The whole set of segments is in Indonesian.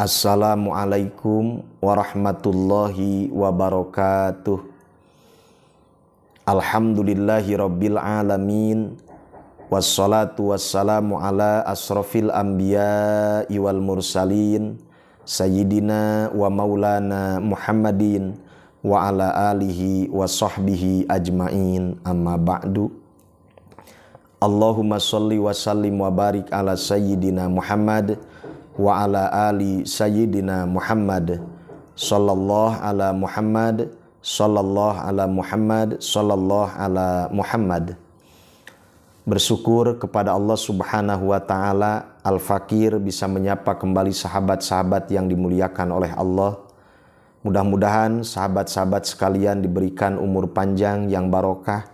Assalamualaikum warahmatullahi wabarakatuh. Alhamdulillahi rabbil alamin. Wassalatu wassalamu ala asrafil anbiya wal mursalin sayyidina wa maulana Muhammadin wa ala alihi wa sahbihi ajmain amma ba'du. Allahumma salli wa sallim wa barik ala sayyidina Muhammad wa ala ali sayyidina Muhammad sallallahu ala Muhammad sallallahu ala Muhammad sallallahu ala Muhammad bersyukur kepada Allah Subhanahu wa taala Al-Fakir bisa menyapa kembali sahabat-sahabat yang dimuliakan oleh Allah mudah-mudahan sahabat-sahabat sekalian diberikan umur panjang yang barokah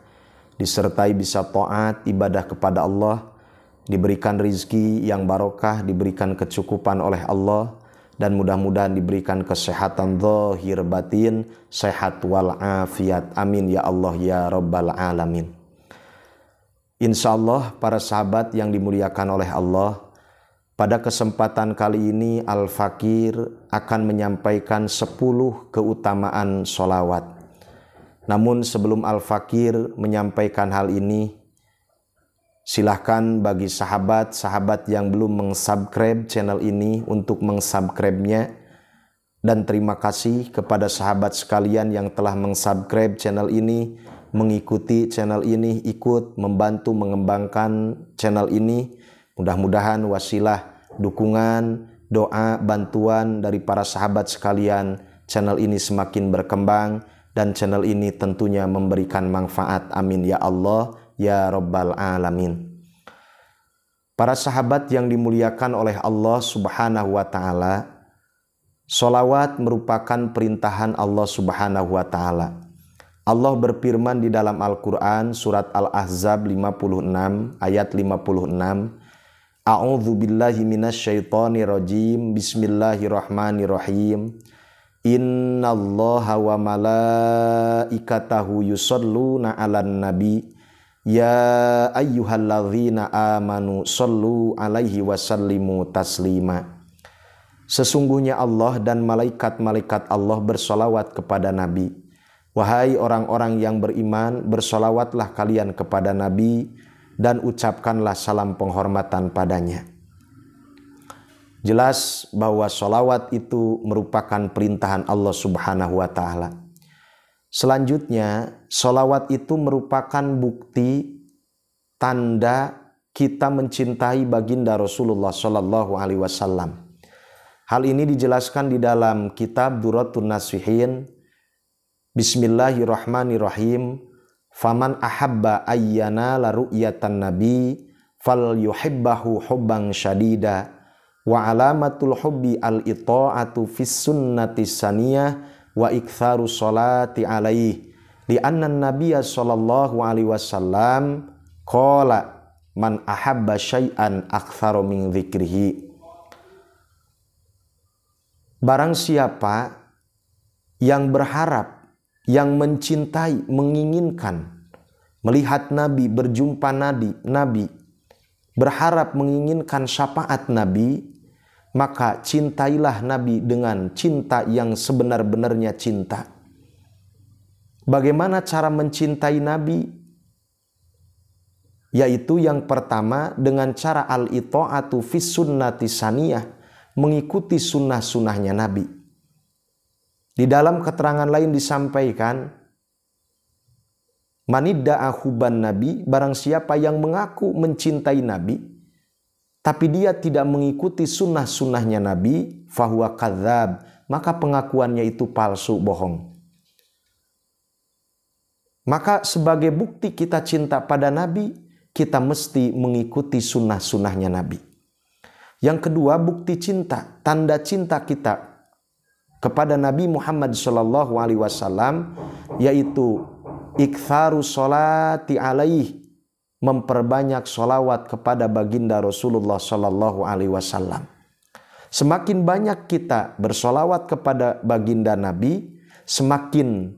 disertai bisa taat ibadah kepada Allah diberikan rizki yang barokah, diberikan kecukupan oleh Allah, dan mudah-mudahan diberikan kesehatan zahir batin, sehat wal afiat. Amin ya Allah ya Rabbal Alamin. Insya Allah para sahabat yang dimuliakan oleh Allah, pada kesempatan kali ini Al-Fakir akan menyampaikan 10 keutamaan solawat. Namun sebelum Al-Fakir menyampaikan hal ini, Silahkan bagi sahabat-sahabat yang belum mengsubscribe channel ini untuk mengsubscribe-nya. Dan terima kasih kepada sahabat sekalian yang telah mengsubscribe channel ini, mengikuti channel ini, ikut membantu mengembangkan channel ini. Mudah-mudahan wasilah dukungan, doa, bantuan dari para sahabat sekalian, channel ini semakin berkembang dan channel ini tentunya memberikan manfaat. Amin ya Allah ya rabbal alamin. Para sahabat yang dimuliakan oleh Allah Subhanahu wa taala, solawat merupakan perintahan Allah Subhanahu wa taala. Allah berfirman di dalam Al-Qur'an surat Al-Ahzab 56 ayat 56 A'udzu billahi minasyaitonir rajim. Bismillahirrahmanirrahim. Innallaha wa malaikatahu yusholluna 'alan nabi Ya ayyuhalladzina amanu sallu alaihi wasallimu taslima. Sesungguhnya Allah dan malaikat-malaikat Allah bersolawat kepada Nabi. Wahai orang-orang yang beriman, bersolawatlah kalian kepada Nabi dan ucapkanlah salam penghormatan padanya. Jelas bahwa solawat itu merupakan perintahan Allah subhanahu wa ta'ala Selanjutnya, solawat itu merupakan bukti tanda kita mencintai baginda Rasulullah Shallallahu Alaihi Wasallam. Hal ini dijelaskan di dalam kitab Duratun Nasihin. Bismillahirrahmanirrahim. Faman ahabba ayyana la ru'yatan nabi fal yuhibbahu hubbang syadida wa alamatul hubbi al ita'atu fis sunnati saniyah wa iktharu salati alaih anna nabiyya sallallahu alaihi wasallam qala man ahabba syai'an aktharu min dzikrihi Barang siapa yang berharap, yang mencintai, menginginkan melihat Nabi, berjumpa Nabi, Nabi berharap menginginkan syafaat Nabi, maka cintailah Nabi dengan cinta yang sebenar-benarnya cinta. Bagaimana cara mencintai Nabi? Yaitu yang pertama dengan cara al-ito'atu fis sunnati saniyah, mengikuti sunnah-sunnahnya Nabi. Di dalam keterangan lain disampaikan, Manidda'ahuban ahuban Nabi, barang siapa yang mengaku mencintai Nabi, tapi dia tidak mengikuti sunnah-sunnahnya Nabi, fahuwa kadzab, maka pengakuannya itu palsu, bohong. Maka sebagai bukti kita cinta pada Nabi, kita mesti mengikuti sunnah-sunnahnya Nabi. Yang kedua, bukti cinta, tanda cinta kita kepada Nabi Muhammad SAW, Alaihi Wasallam, yaitu ikhtharu solati alaih memperbanyak sholawat kepada baginda Rasulullah Shallallahu Alaihi Wasallam. Semakin banyak kita bersolawat kepada baginda Nabi, semakin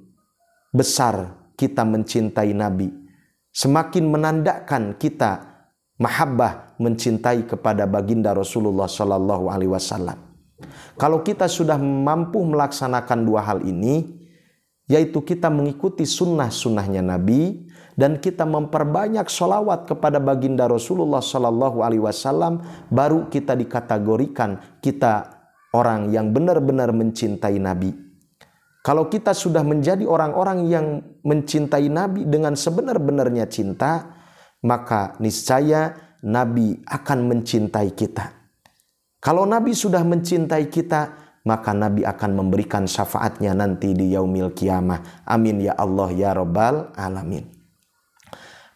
besar kita mencintai Nabi, semakin menandakan kita mahabbah mencintai kepada baginda Rasulullah Shallallahu Alaihi Wasallam. Kalau kita sudah mampu melaksanakan dua hal ini, yaitu kita mengikuti sunnah-sunnahnya Nabi, dan kita memperbanyak sholawat kepada baginda Rasulullah Shallallahu Alaihi Wasallam, baru kita dikategorikan kita orang yang benar-benar mencintai Nabi. Kalau kita sudah menjadi orang-orang yang mencintai Nabi dengan sebenar-benarnya cinta, maka niscaya Nabi akan mencintai kita. Kalau Nabi sudah mencintai kita, maka Nabi akan memberikan syafaatnya nanti di yaumil kiamah. Amin ya Allah ya Rabbal Alamin.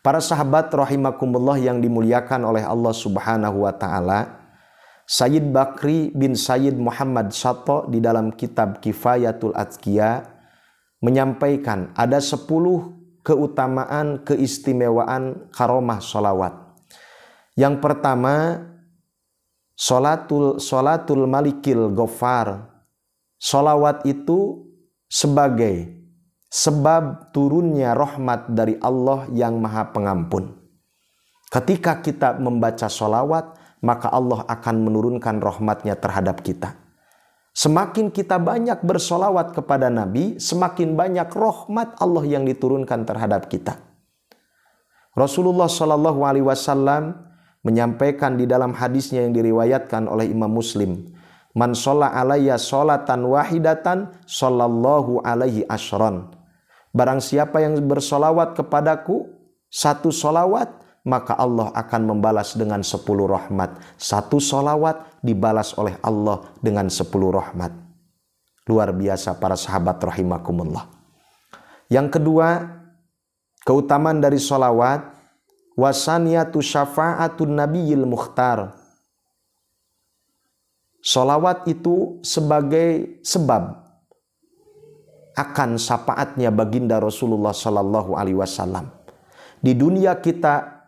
Para sahabat rahimakumullah yang dimuliakan oleh Allah Subhanahu wa taala, Sayyid Bakri bin Sayyid Muhammad Sato di dalam kitab Kifayatul Atqiya menyampaikan ada 10 keutamaan keistimewaan karomah sholawat. Yang pertama, sholatul, solatul malikil gofar. Sholawat itu sebagai sebab turunnya rahmat dari Allah yang maha pengampun. Ketika kita membaca sholawat, maka Allah akan menurunkan rahmatnya terhadap kita. Semakin kita banyak bersolawat kepada Nabi, semakin banyak rahmat Allah yang diturunkan terhadap kita. Rasulullah Shallallahu Alaihi Wasallam menyampaikan di dalam hadisnya yang diriwayatkan oleh Imam Muslim, Man sholla alaiya sholatan wahidatan solallahu alaihi ashron. Barang siapa yang bersolawat kepadaku, satu solawat, maka Allah akan membalas dengan sepuluh rahmat. Satu solawat dibalas oleh Allah dengan sepuluh rahmat. Luar biasa para sahabat rahimakumullah. Yang kedua, keutamaan dari solawat, wasaniyatu syafa'atun nabiyil muhtar Solawat itu sebagai sebab akan syafaatnya baginda Rasulullah Sallallahu Alaihi Wasallam. Di dunia kita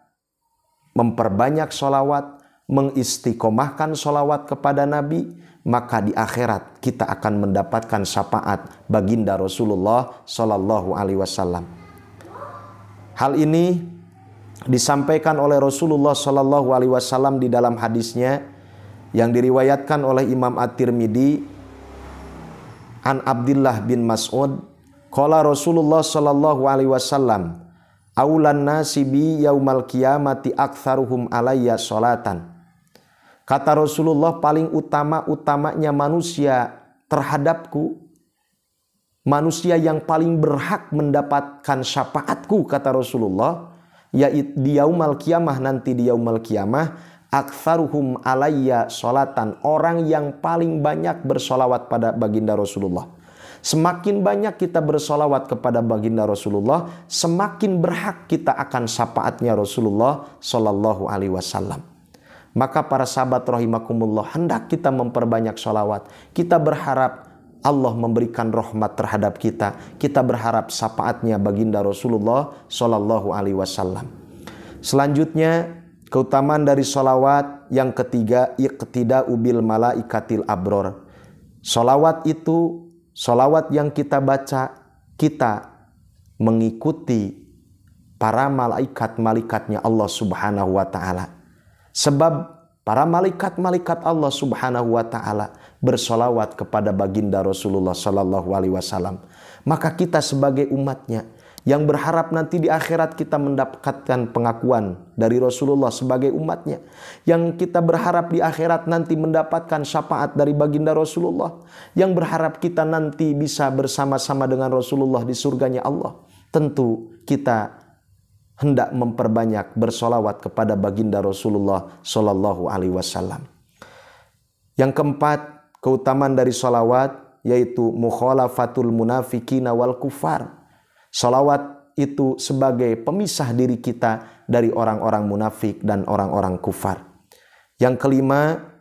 memperbanyak sholawat, mengistiqomahkan sholawat kepada Nabi, maka di akhirat kita akan mendapatkan syafaat baginda Rasulullah Sallallahu Alaihi Wasallam. Hal ini disampaikan oleh Rasulullah Sallallahu Alaihi Wasallam di dalam hadisnya yang diriwayatkan oleh Imam At-Tirmidzi an Abdullah bin Mas'ud qala Rasulullah sallallahu alaihi wasallam aulan nasibi yaumal qiyamati aktsaruhum alayya salatan kata Rasulullah paling utama-utamanya manusia terhadapku manusia yang paling berhak mendapatkan syafaatku kata Rasulullah yaitu di yaumal kiamah nanti di yaumal kiamah Aktsaruhum alayya solatan. Orang yang paling banyak bersolawat pada baginda Rasulullah. Semakin banyak kita bersolawat kepada baginda Rasulullah, semakin berhak kita akan syafaatnya Rasulullah Shallallahu Alaihi Wasallam. Maka para sahabat rohimakumullah hendak kita memperbanyak solawat. Kita berharap Allah memberikan rahmat terhadap kita. Kita berharap syafaatnya baginda Rasulullah Shallallahu Alaihi Wasallam. Selanjutnya Keutamaan dari solawat yang ketiga iqtida ubil malaikatil abror. Solawat itu, solawat yang kita baca, kita mengikuti para malaikat-malaikatnya Allah subhanahu wa ta'ala. Sebab para malaikat-malaikat Allah subhanahu wa ta'ala bersolawat kepada baginda Rasulullah sallallahu alaihi wasallam. Maka kita sebagai umatnya yang berharap nanti di akhirat kita mendapatkan pengakuan dari Rasulullah sebagai umatnya, yang kita berharap di akhirat nanti mendapatkan syafaat dari baginda Rasulullah, yang berharap kita nanti bisa bersama-sama dengan Rasulullah di surganya Allah. Tentu kita hendak memperbanyak bersolawat kepada baginda Rasulullah Shallallahu Alaihi Wasallam. Yang keempat, keutamaan dari solawat yaitu mukhalafatul munafikina wal kufar Salawat itu sebagai pemisah diri kita dari orang-orang munafik dan orang-orang kufar. Yang kelima,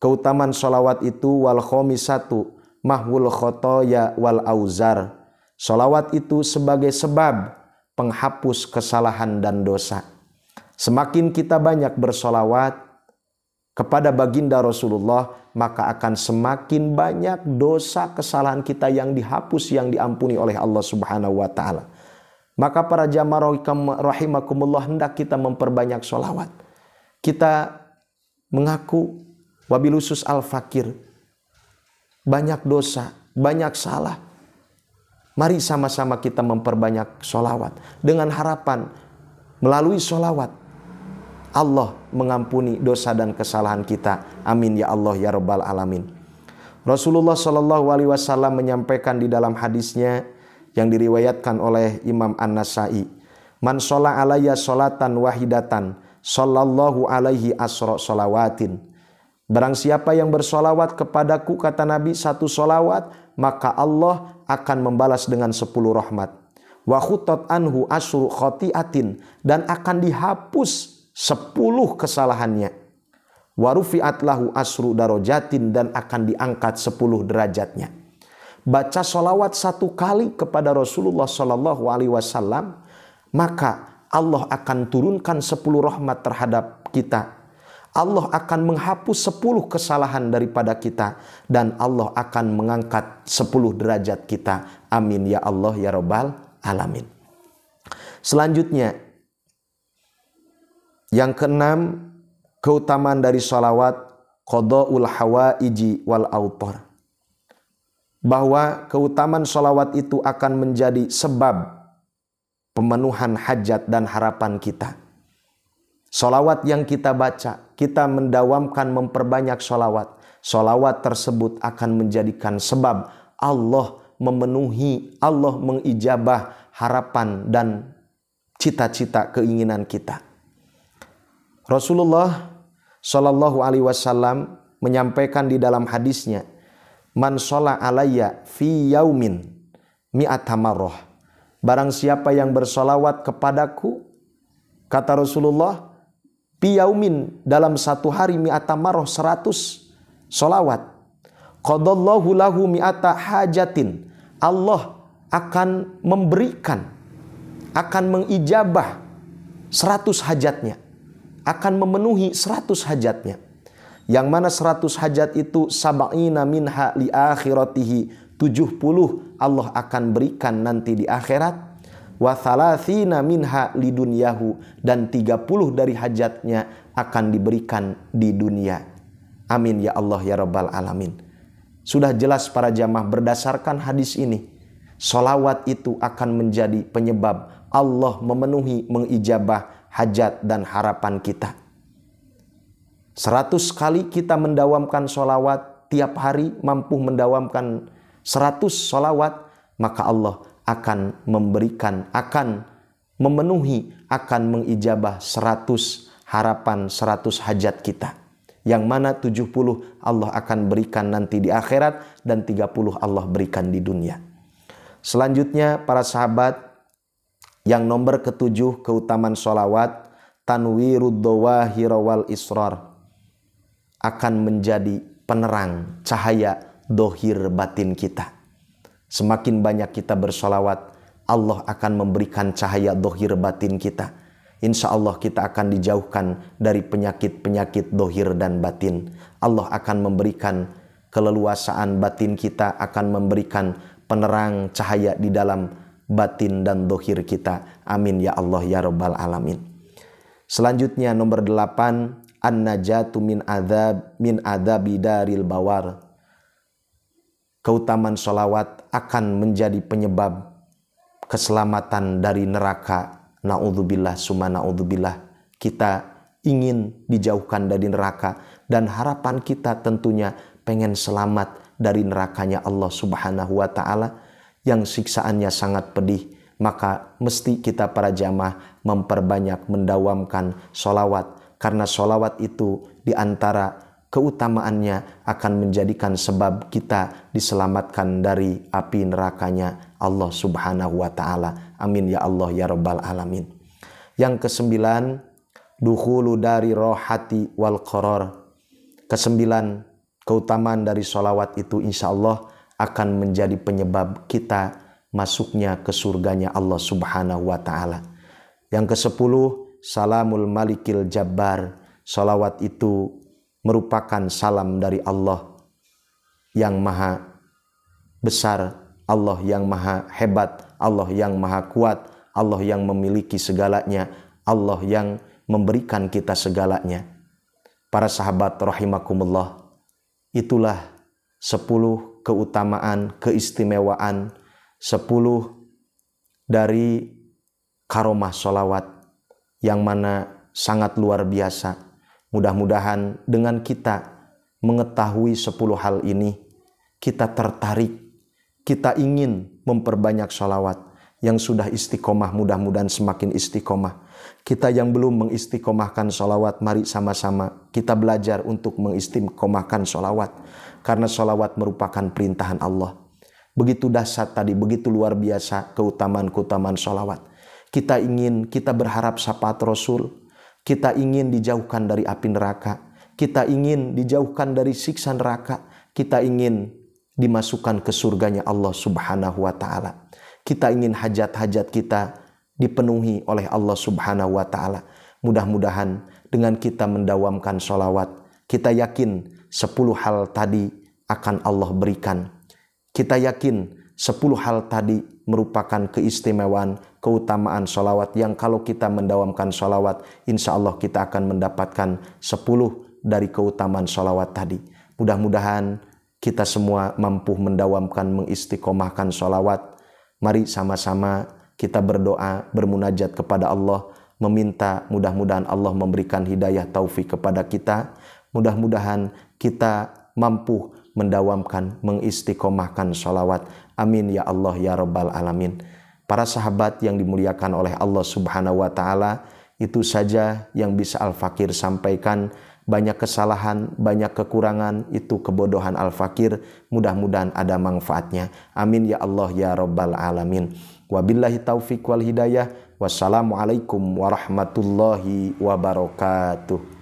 keutamaan salawat itu wal khomisatu mahwul khotoya wal auzar. Salawat itu sebagai sebab penghapus kesalahan dan dosa. Semakin kita banyak bersolawat, kepada baginda Rasulullah, maka akan semakin banyak dosa kesalahan kita yang dihapus yang diampuni oleh Allah Subhanahu wa taala. Maka para jamaah rahimakumullah hendak kita memperbanyak solawat. Kita mengaku wabilusus al fakir banyak dosa, banyak salah. Mari sama-sama kita memperbanyak solawat dengan harapan melalui solawat Allah mengampuni dosa dan kesalahan kita. Amin ya Allah ya Rabbal Alamin. Rasulullah Shallallahu Alaihi Wasallam menyampaikan di dalam hadisnya yang diriwayatkan oleh Imam An Nasa'i, man sholat alaiya sholatan wahidatan, shollallahu alaihi asro sholawatin. Barang siapa yang bersolawat kepadaku kata Nabi satu solawat, maka Allah akan membalas dengan sepuluh rahmat. Wa anhu asru khati'atin, dan akan dihapus sepuluh kesalahannya warufiat lahu asru darojatin dan akan diangkat sepuluh derajatnya baca solawat satu kali kepada Rasulullah Shallallahu Alaihi Wasallam maka Allah akan turunkan sepuluh rahmat terhadap kita Allah akan menghapus sepuluh kesalahan daripada kita dan Allah akan mengangkat sepuluh derajat kita. Amin ya Allah ya robbal alamin. Selanjutnya yang keenam, keutamaan dari sholawat qada'ul hawaiji wal autor. Bahwa keutamaan sholawat itu akan menjadi sebab pemenuhan hajat dan harapan kita. Sholawat yang kita baca, kita mendawamkan memperbanyak sholawat. Sholawat tersebut akan menjadikan sebab Allah memenuhi, Allah mengijabah harapan dan cita-cita keinginan kita. Rasulullah Shallallahu Alaihi Wasallam menyampaikan di dalam hadisnya, man sholat alaiya fi yaumin mi'atamarroh. Barang siapa yang bersolawat kepadaku, kata Rasulullah, fi yaumin dalam satu hari mi'atamarroh seratus solawat. Qadallahu lahu mi'ata hajatin. Allah akan memberikan, akan mengijabah seratus hajatnya akan memenuhi seratus hajatnya. Yang mana seratus hajat itu sab'ina minha li akhiratihi puluh Allah akan berikan nanti di akhirat wa thalathina minha dunyahu dan tiga puluh dari hajatnya akan diberikan di dunia. Amin ya Allah ya Rabbal Alamin. Sudah jelas para jamaah berdasarkan hadis ini. Solawat itu akan menjadi penyebab Allah memenuhi mengijabah hajat dan harapan kita. Seratus kali kita mendawamkan sholawat tiap hari mampu mendawamkan seratus sholawat maka Allah akan memberikan, akan memenuhi, akan mengijabah seratus harapan, seratus hajat kita. Yang mana tujuh puluh Allah akan berikan nanti di akhirat dan tiga puluh Allah berikan di dunia. Selanjutnya para sahabat yang nomor ketujuh keutamaan sholawat tanwirud dawahir akan menjadi penerang cahaya dohir batin kita. Semakin banyak kita bersolawat, Allah akan memberikan cahaya dohir batin kita. Insya Allah kita akan dijauhkan dari penyakit-penyakit dohir dan batin. Allah akan memberikan keleluasaan batin kita, akan memberikan penerang cahaya di dalam batin dan dohir kita. Amin ya Allah ya Rabbal Alamin. Selanjutnya nomor delapan, An-najatu min adab min adabi daril bawar. Keutamaan sholawat akan menjadi penyebab keselamatan dari neraka. Na'udzubillah summa na'udzubillah. Kita ingin dijauhkan dari neraka dan harapan kita tentunya pengen selamat dari nerakanya Allah Subhanahu wa taala yang siksaannya sangat pedih, maka mesti kita para jamaah memperbanyak mendawamkan solawat, karena solawat itu diantara keutamaannya akan menjadikan sebab kita diselamatkan dari api nerakanya Allah subhanahu wa ta'ala. Amin ya Allah ya Rabbal Alamin. Yang kesembilan, duhulu dari rohati wal koror. Kesembilan, keutamaan dari solawat itu insya Allah akan menjadi penyebab kita masuknya ke surganya Allah Subhanahu wa taala. Yang ke-10, salamul malikil jabbar. Salawat itu merupakan salam dari Allah yang maha besar, Allah yang maha hebat, Allah yang maha kuat, Allah yang memiliki segalanya, Allah yang memberikan kita segalanya. Para sahabat rahimakumullah, itulah 10 keutamaan, keistimewaan, sepuluh dari karomah sholawat yang mana sangat luar biasa. Mudah-mudahan dengan kita mengetahui sepuluh hal ini, kita tertarik, kita ingin memperbanyak sholawat yang sudah istiqomah mudah-mudahan semakin istiqomah kita yang belum mengistiqomahkan sholawat, mari sama-sama kita belajar untuk mengistiqomahkan sholawat. Karena sholawat merupakan perintahan Allah. Begitu dahsyat tadi, begitu luar biasa keutamaan-keutamaan sholawat. Kita ingin, kita berharap syafaat Rasul. Kita ingin dijauhkan dari api neraka. Kita ingin dijauhkan dari siksa neraka. Kita ingin dimasukkan ke surganya Allah subhanahu wa ta'ala. Kita ingin hajat-hajat kita dipenuhi oleh Allah Subhanahu wa taala. Mudah-mudahan dengan kita mendawamkan sholawat, kita yakin sepuluh hal tadi akan Allah berikan. Kita yakin sepuluh hal tadi merupakan keistimewaan, keutamaan sholawat yang kalau kita mendawamkan sholawat, insya Allah kita akan mendapatkan sepuluh dari keutamaan sholawat tadi. Mudah-mudahan kita semua mampu mendawamkan, mengistiqomahkan sholawat. Mari sama-sama kita berdoa, bermunajat kepada Allah, meminta mudah-mudahan Allah memberikan hidayah taufik kepada kita. Mudah-mudahan kita mampu mendawamkan, mengistiqomahkan sholawat. Amin ya Allah ya Rabbal Alamin. Para sahabat yang dimuliakan oleh Allah Subhanahu wa Ta'ala, itu saja yang bisa Al-Fakir sampaikan banyak kesalahan, banyak kekurangan, itu kebodohan al-fakir. Mudah-mudahan ada manfaatnya. Amin ya Allah ya Rabbal Alamin. Wabillahi taufiq wal hidayah. Wassalamualaikum warahmatullahi wabarakatuh.